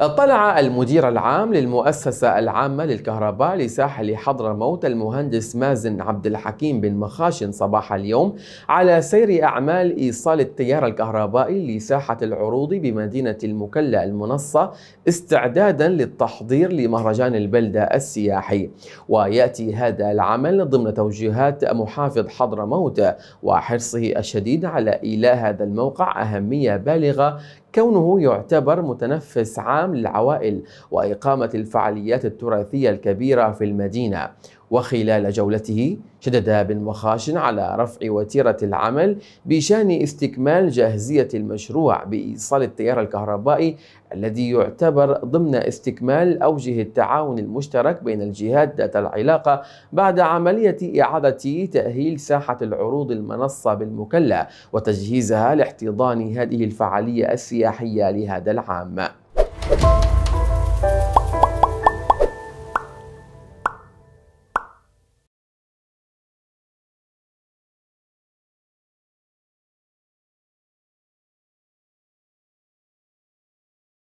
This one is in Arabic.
اطلع المدير العام للمؤسسة العامة للكهرباء لساحل حضرموت المهندس مازن عبد الحكيم بن مخاشن صباح اليوم على سير أعمال إيصال التيار الكهربائي لساحة العروض بمدينة المكلا المنصة استعدادا للتحضير لمهرجان البلدة السياحي ويأتي هذا العمل ضمن توجيهات محافظ حضرموت وحرصه الشديد على إيلاء هذا الموقع أهمية بالغة كونه يعتبر متنفس عام للعوائل وإقامة الفعاليات التراثية الكبيرة في المدينة وخلال جولته شدد بن مخاش على رفع وتيرة العمل بشان استكمال جاهزية المشروع بإيصال التيار الكهربائي الذي يعتبر ضمن استكمال أوجه التعاون المشترك بين الجهات ذات العلاقة بعد عملية إعادة تأهيل ساحة العروض المنصة بالمكلا وتجهيزها لاحتضان هذه الفعالية السياحية لهذا العام.